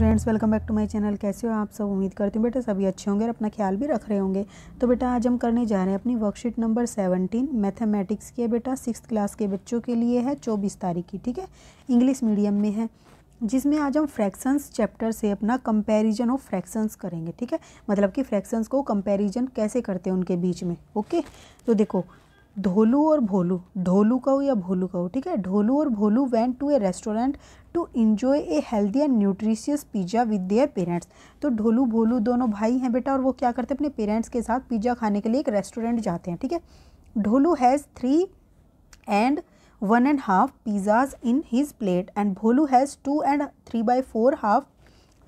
Students welcome back to my channel कैसे हो आप सब उम्मीद करती हूँ बेटा सभी अच्छे होंगे और अपना ख्याल भी रख रहे होंगे तो बेटा आज हम करने जा रहे हैं अपनी वर्कशीट नंबर सेवनटीन मैथमेटिक्स की है बेटा सिक्स क्लास के बच्चों के लिए है चौबीस तारीख की ठीक है इंग्लिश मीडियम में है जिसमें आज हम फ्रैक्शंस चैप्टर से अपना कंपैरिजन ऑफ फ्रैक्शंस करेंगे ठीक है मतलब कि फ्रैक्शंस को कंपैरिजन कैसे करते हैं उनके बीच में ओके तो देखो ढोलू और भोलू ढोलू काऊ या भोलू काऊ ठीक है ढोलू और Bholu went to a restaurant to enjoy a healthy and nutritious pizza with their parents तो ढोलू भोलू दोनों भाई हैं बेटा और वो क्या करते हैं अपने पेरेंट्स के साथ पिज्ज़ा खाने के लिए एक रेस्टोरेंट जाते हैं ठीक है Dholu has three and one and half pizzas in his plate and Bholu has two and three by four half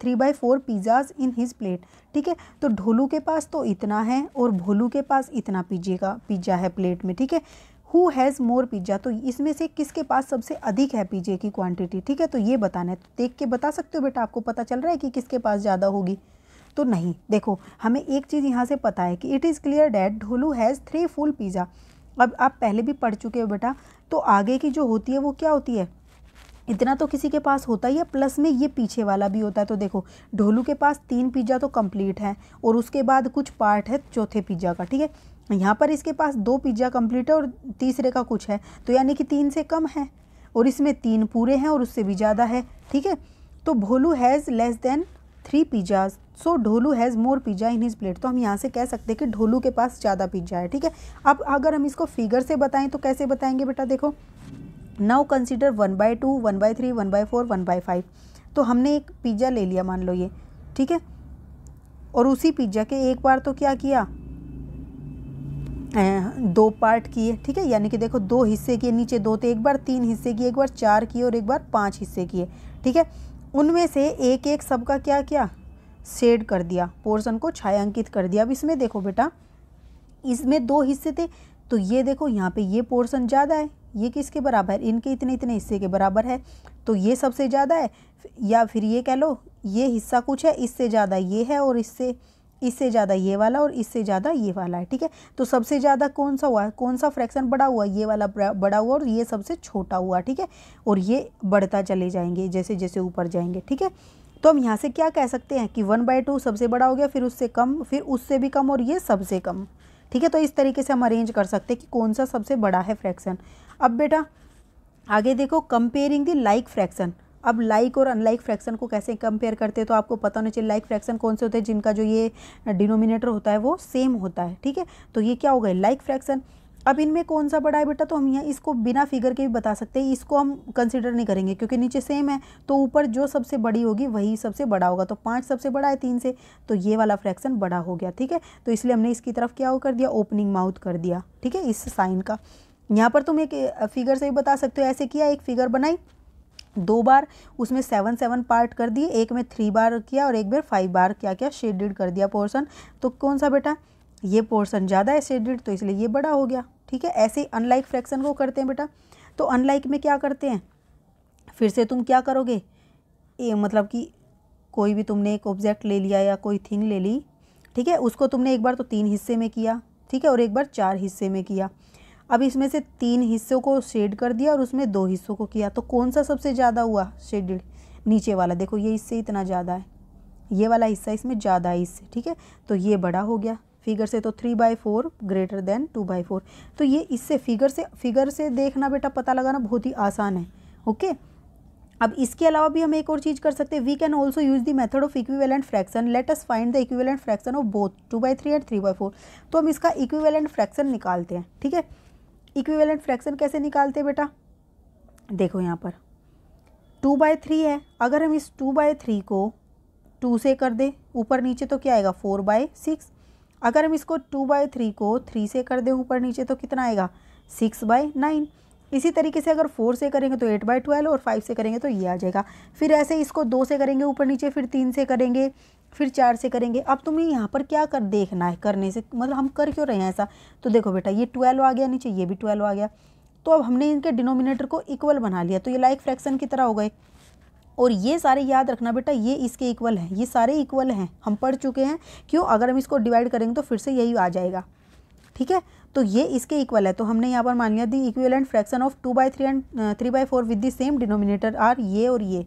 three by four pizzas in his plate ठीक है तो ढोलू के पास तो इतना है और भोलू के पास इतना पिज्जे का पिज्ज़ा है प्लेट में ठीक है हु हैज़ मोर पिज्ज़ा तो इसमें से किसके पास सबसे अधिक है पिज्जे की क्वांटिटी ठीक है तो ये बताना है तो देख के बता सकते हो बेटा आपको पता चल रहा है कि किसके पास ज़्यादा होगी तो नहीं देखो हमें एक चीज़ यहाँ से पता है कि it is clear that Dholu has three full pizza अब आप पहले भी पढ़ चुके हो बेटा तो आगे की जो होती है वो क्या होती है इतना तो किसी के पास होता ही है प्लस में ये पीछे वाला भी होता है तो देखो ढोलू के पास तीन पिज्ज़ा तो कंप्लीट है और उसके बाद कुछ पार्ट है चौथे पिज्ज़ा का ठीक है यहाँ पर इसके पास दो पिज्ज़ा कंप्लीट है और तीसरे का कुछ है तो यानी कि तीन से कम है और इसमें तीन पूरे हैं और उससे भी ज़्यादा है ठीक है तो Bholu has less than three pizzas so Dholu has more pizza in his plate तो हम यहाँ से कह सकते हैं कि ढोलू के पास ज़्यादा पिज्ज़ा है ठीक है अब अगर हम इसको फिगर से बताएं तो कैसे बताएंगे बेटा देखो now consider one by two one by three one by four one by five तो हमने एक पिज़्ज़ा ले लिया मान लो ये ठीक है और उसी पिज़्ज़ा के एक बार तो क्या किया दो पार्ट किए ठीक है यानी कि देखो दो हिस्से किए नीचे दो थे तो एक बार तीन हिस्से किए एक बार चार किए और एक बार पांच हिस्से किए ठीक है उनमें से एक एक सबका क्या किया सेड कर दिया पोर्शन को छायांकित कर दिया अब इसमें देखो बेटा इसमें दो हिस्से थे तो ये देखो यहाँ पे ये पोर्शन ज़्यादा है ये किसके बराबर है इनके इतने इतने हिस्से के बराबर है तो ये सबसे ज़्यादा है या फिर ये कह लो ये हिस्सा कुछ है इससे ज़्यादा ये है और इससे इससे ज़्यादा ये वाला और इससे ज़्यादा ये वाला है ठीक है तो सबसे ज़्यादा कौन सा हुआ कौन सा फ्रैक्शन बड़ा हुआ ये वाला बड़ा हुआ और ये सबसे छोटा हुआ ठीक है और ये बढ़ता चले जाएंगे जैसे जैसे ऊपर जाएंगे ठीक है तो हम यहाँ से क्या कह सकते हैं कि वन बाई टू सबसे बड़ा हो गया फिर उससे कम फिर उससे भी कम और ये सबसे कम ठीक है तो इस तरीके से हम अरेंज कर सकते हैं कि कौन सा सबसे बड़ा है फ्रैक्शन अब बेटा आगे देखो कंपेयरिंग दी लाइक फ्रैक्शन अब लाइक और अनलाइक फ्रैक्शन को कैसे कंपेयर करते हैं तो आपको पता होना चाहिए लाइक फ्रैक्शन कौन से होते हैं जिनका जो ये डिनोमिनेटर होता है वो सेम होता है ठीक है तो ये क्या हो गए लाइक फ्रैक्शन अब इनमें कौन सा बड़ा है बेटा तो हम यहाँ इसको बिना फिगर के भी बता सकते हैं इसको हम कंसिडर नहीं करेंगे क्योंकि नीचे सेम है तो ऊपर जो सबसे बड़ी होगी वही सबसे बड़ा होगा तो पाँच सबसे बड़ा है तीन से तो ये वाला फ्रैक्शन बड़ा हो गया ठीक है तो इसलिए हमने इसकी तरफ क्या कर दिया ओपनिंग माउथ कर दिया ठीक है इस साइन का यहाँ पर तुम एक फिगर से भी बता सकते हो ऐसे किया एक फिगर बनाई दो बार उसमें सेवन सेवन पार्ट कर दिए एक में थ्री बार किया और एक बार फाइव बार क्या क्या शेडेड कर दिया पोर्शन तो कौन सा बेटा ये पोर्सन ज़्यादा एसिडिड तो इसलिए ये बड़ा हो गया ठीक है ऐसे अनलाइक फ्रैक्शन को करते हैं बेटा तो अनलाइक में क्या करते हैं फिर से तुम क्या करोगे ए, मतलब कि कोई भी तुमने एक ऑब्जेक्ट ले लिया या कोई थिंग ले ली ठीक है उसको तुमने एक बार तो तीन हिस्से में किया ठीक है और एक बार चार हिस्से में किया अब इसमें से तीन हिस्सों को शेड कर दिया और उसमें दो हिस्सों को किया तो कौन सा सबसे ज़्यादा हुआ शेडेड नीचे वाला देखो ये इससे इतना ज़्यादा है ये वाला हिस्सा इसमें ज़्यादा है इससे ठीक है तो ये बड़ा हो गया फिगर से तो three by four greater than two by four तो ये इससे फिगर से फिगर से देखना बेटा पता लगाना बहुत ही आसान है ओके अब इसके अलावा भी हम एक और चीज़ कर सकते हैं we can also use the method of equivalent fraction let us find the equivalent fraction of both two by three and three by four तो हम इसका इक्विवेलेंट फ्रैक्शन निकालते हैं ठीक है इक्विवेलेंट फ्रैक्शन कैसे निकालते हैं बेटा देखो यहाँ पर टू बाय थ्री है अगर हम इस टू बाय थ्री को टू से कर दें ऊपर नीचे तो क्या आएगा फोर बाय सिक्स अगर हम इसको टू बाई थ्री को थ्री से कर दें ऊपर नीचे तो कितना आएगा सिक्स बाय नाइन इसी तरीके से अगर फोर से करेंगे तो एट बाई ट्वेल्व और फाइव से करेंगे तो ये आ जाएगा फिर ऐसे इसको दो से करेंगे ऊपर नीचे फिर तीन से करेंगे फिर चार से करेंगे अब तुम्हें यहाँ पर क्या कर देखना है करने से मतलब हम कर क्यों रहे हैं ऐसा तो देखो बेटा ये ट्वेल्व आ गया नीचे ये भी ट्वेल्व आ गया तो अब हमने इनके डिनोमिनेटर को इक्वल बना लिया तो ये लाइक फ्रैक्शन की तरह हो गए और ये सारे याद रखना बेटा ये इसके इक्वल हैं ये सारे इक्वल हैं हम पढ़ चुके हैं क्यों अगर हम इसको डिवाइड करेंगे तो फिर से यही आ जाएगा ठीक है तो ये इसके इक्वल है तो हमने यहाँ पर मान लिया the and fraction of two by three and three by four with the same denominator are ये और ये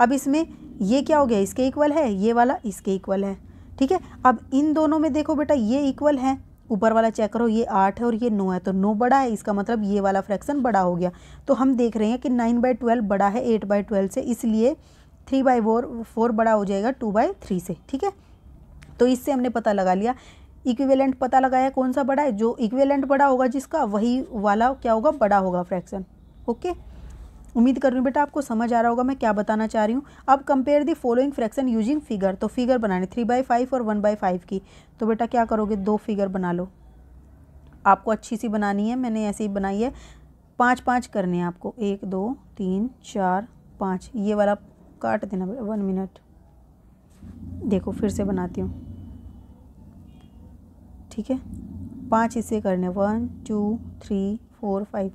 अब इसमें ये क्या हो गया इसके इक्वल है ये वाला इसके इक्वल है ठीक है अब इन दोनों में देखो बेटा ये इक्वल है ऊपर वाला चेक करो ये आठ है और ये नौ है तो नौ बड़ा है इसका मतलब ये वाला फ्रैक्शन बड़ा हो गया तो हम देख रहे हैं कि नाइन बाई ट्वेल्व बड़ा है एट बाई ट्वेल्व से इसलिए थ्री बाई फोर फोर बड़ा हो जाएगा टू बाई थ्री से ठीक है तो इससे हमने पता लगा लिया इक्विवेलेंट पता लगाया कौन सा बड़ा है जो इक्विवेलेंट बड़ा होगा जिसका वही वाला क्या होगा बड़ा होगा फ्रैक्शन ओके okay? उम्मीद कर रही हूँ बेटा आपको समझ आ रहा होगा मैं क्या बताना चाह रही हूँ अब compare the following fraction using figure तो फिगर बनाने थ्री बाई फाइव और वन बाई फाइव की तो बेटा क्या करोगे दो फिगर बना लो आपको अच्छी सी बनानी है मैंने ऐसे ही बनाई है पाँच पाँच करने हैं आपको एक दो तीन चार पाँच ये वाला काट देना बेटा वन मिनट देखो फिर से बनाती हूँ ठीक है पाँच इसे करने one two three four five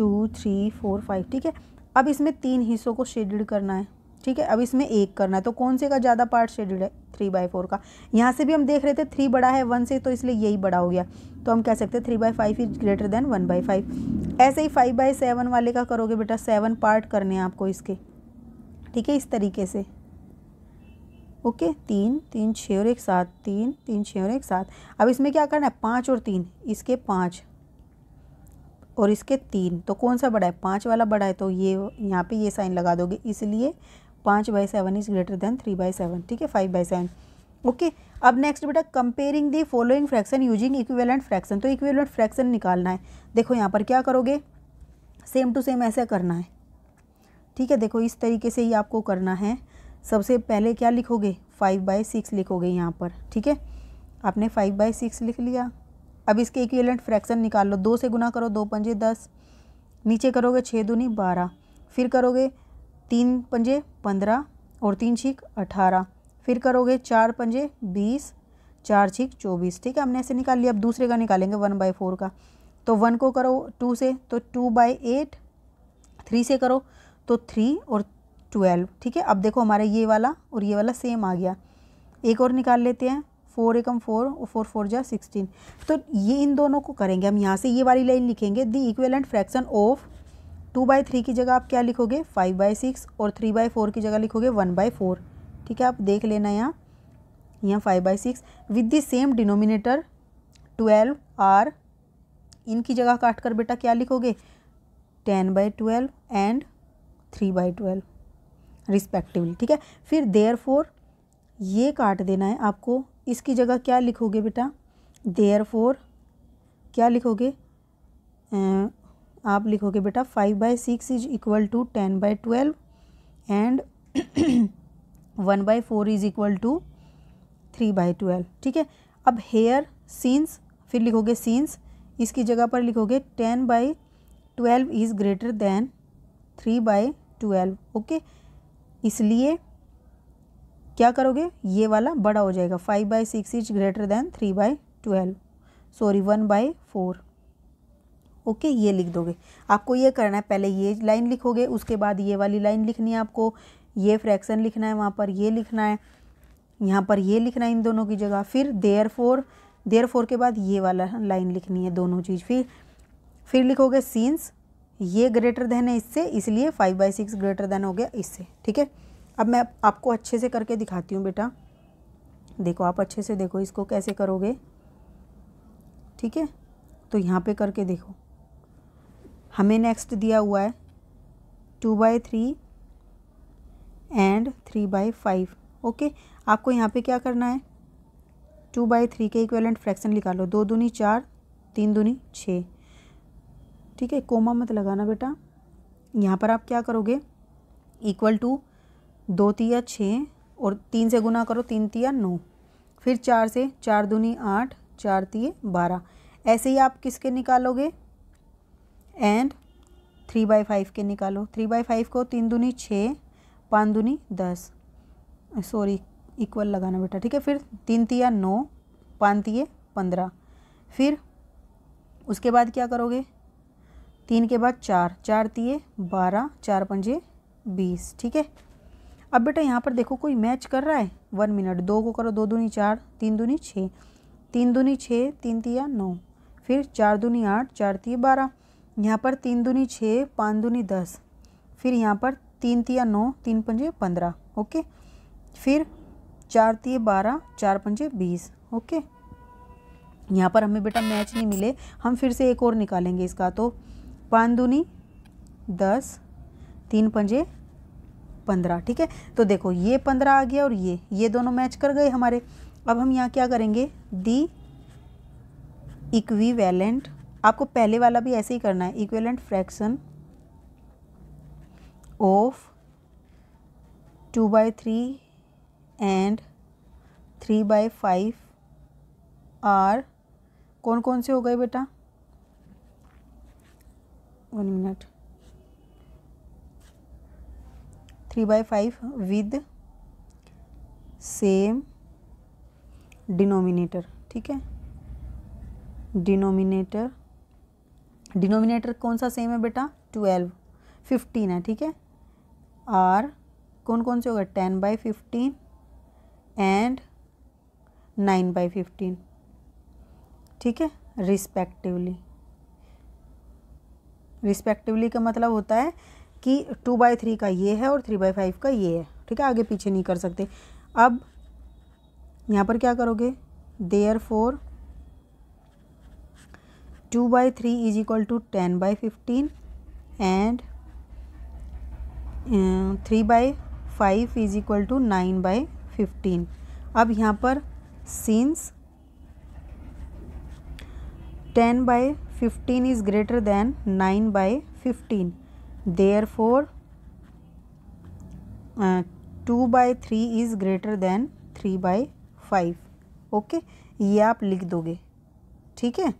two three four five ठीक है अब इसमें तीन हिस्सों को शेड्यूल करना है ठीक है अब इसमें एक करना है तो कौन से का ज़्यादा पार्ट शेड्यूल है थ्री बाई फोर का यहाँ से भी हम देख रहे थे थ्री बड़ा है वन से तो इसलिए यही बड़ा हो गया तो हम कह सकते हैं three by five is greater than one by five ऐसे ही फाइव बाई सेवन वाले का करोगे बेटा सेवन पार्ट करने हैं आपको इसके ठीक है इस तरीके से ओके तीन तीन छः और एक सात तीन तीन छः और एक सात अब इसमें क्या करना है पाँच और तीन इसके पाँच और इसके तीन तो कौन सा बड़ा है पाँच वाला बड़ा है तो ये यहाँ पे ये साइन लगा दोगे इसलिए पाँच by seven is greater than three by seven ठीक है फाइव बाई सेवन ओके अब नेक्स्ट बेटा comparing the following fraction using equivalent fraction तो इक्विवेलेंट फ्रैक्शन निकालना है देखो यहाँ पर क्या करोगे सेम टू सेम ऐसा करना है ठीक है देखो इस तरीके से ही आपको करना है सबसे पहले क्या लिखोगे फाइव बाई सिक्स लिखोगे यहाँ पर ठीक है आपने फाइव बाई सिक्स लिख लिया अब इसके इक्विवेलेंट फ्रैक्शन निकाल लो दो से गुना करो दो पंजे दस नीचे करोगे छः दूनी बारह फिर करोगे तीन पंजे पंद्रह और तीन छीक अठारह फिर करोगे चार पंजे बीस चार छीक चौबीस ठीक है हमने ऐसे निकाल लिया अब दूसरे का निकालेंगे वन बाई फोर का तो वन को करो टू से तो टू बाई एट थ्री से करो तो थ्री और ट्वेल्व ठीक है अब देखो हमारा ये वाला और ये वाला सेम आ गया एक और निकाल लेते हैं फोर एकम फोर और फोर फोर जा सिक्सटीन तो ये इन दोनों को करेंगे हम यहाँ से ये वाली लाइन लिखेंगे the equivalent fraction of two by three की जगह आप क्या लिखोगे फाइव बाई सिक्स और थ्री बाई फोर की जगह लिखोगे वन बाई फोर ठीक है आप देख लेना यहाँ यहाँ five by six with the same denominator twelve are इनकी जगह काट कर बेटा क्या लिखोगे ten by twelve and three by twelve respectively ठीक है फिर देयर फोर ये काट देना है आपको इसकी जगह क्या लिखोगे बेटा देयर फोर क्या लिखोगे आप लिखोगे बेटा five by six is equal to ten by twelve and one by four is equal to three by twelve ठीक है अब हेयर सीन्स फिर लिखोगे सीन्स इसकी जगह पर लिखोगे ten by twelve is greater than three by twelve okay इसलिए क्या करोगे ये वाला बड़ा हो जाएगा five by six is greater than three by twelve sorry one by four okay ये लिख दोगे आपको ये करना है पहले ये लाइन लिखोगे उसके बाद ये वाली लाइन लिखनी है आपको ये फ्रैक्शन लिखना है वहाँ पर ये लिखना है यहाँ पर ये लिखना है इन दोनों की जगह फिर देयर फोर देयर फोर के बाद ये वाला लाइन लिखनी है दोनों चीज़ फिर फिर लिखोगे सीन्स ये ग्रेटर देन है इससे इसलिए five by six greater than हो गया इससे ठीक है अब मैं आपको अच्छे से करके दिखाती हूँ बेटा देखो आप अच्छे से देखो इसको कैसे करोगे ठीक है तो यहाँ पे करके देखो हमें नेक्स्ट दिया हुआ है two by three and three by five okay आपको यहाँ पे क्या करना है टू बाई थ्री के इक्वेलेंट फ्रैक्शन निकालो दो दूनी चार तीन दूनी छः ठीक है कोमा मत लगाना बेटा यहाँ पर आप क्या करोगे इक्वल टू दो तिया छः और तीन से गुना करो तीन तिया नौ फिर चार से चार दूनी आठ चार तिये बारह ऐसे ही आप किसके निकालोगे एंड थ्री बाई फाइव के निकालो थ्री बाई फाइव को तीन दूनी छः पाँच दूनी दस सॉरी इक्वल लगाना बेटा ठीक है फिर तीन तिया नौ पाँच तिये पंद्रह फिर उसके बाद क्या करोगे तीन के बाद चार चार तिये बारह चार पंजे बीस ठीक है अब बेटा यहाँ पर देखो कोई मैच कर रहा है वन मिनट दो को करो दो दूनी चार तीन दूनी छः तीन दूनी छः तीन तिया नौ फिर चार दूनी आठ चार तीय बारह यहाँ पर तीन दूनी छः पाँच दूनी दस फिर यहाँ पर तीन तिया नौ तीन पंजे पंद्रह ओके फिर चार तीय बारह चार पंजे बीस ओके यहाँ पर हमें बेटा मैच नहीं मिले हम फिर से एक और निकालेंगे इसका तो पाँच दूनी दस तीन पंजे पंद्रह ठीक है तो देखो ये पंद्रह आ गया और ये ये दोनों मैच कर गए हमारे अब हम यहाँ क्या करेंगे दी इक्वीवेलेंट आपको पहले वाला भी ऐसे ही करना है equivalent fraction of two by three and three by five are कौन कौन से हो गए बेटा one minute three by five with same denominator ठीक है डिनोमिनेटर डिनोमिनेटर कौन सा सेम है बेटा ट्वेल्व फिफ्टीन है ठीक है आर कौन कौन से होगा ten by fifteen and nine by fifteen ठीक है रिस्पेक्टिवली रिस्पेक्टिवली का मतलब होता है कि टू बाई थ्री का ये है और थ्री बाई फाइव का ये है ठीक है आगे पीछे नहीं कर सकते अब यहाँ पर क्या करोगे therefore two by three is equal to ten by fifteen and three by five is equal to nine by fifteen अब यहाँ पर since ten by fifteen is greater than nine by fifteen therefore uh, 2 by 3 is greater than 3 by 5 okay okay? ये आप लिख दोगे ठीक है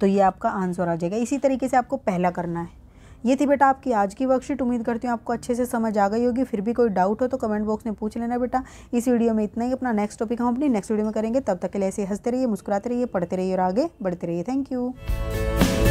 तो ये आपका आंसर आ जाएगा इसी तरीके से आपको पहला करना है ये थी बेटा आपकी आज की वर्कशीट उम्मीद करती हूँ आपको अच्छे से समझ आ गई होगी फिर भी कोई डाउट हो तो कमेंट बॉक्स में पूछ लेना बेटा इस वीडियो में इतना ही अपना नेक्स्ट टॉपिक हम अपनी नेक्स्ट वीडियो में करेंगे तब तक के लिए ऐसे हंसते रहिए मुस्कुराते रहिए पढ़ते रहिए और आगे बढ़ते रहिए थैंक यू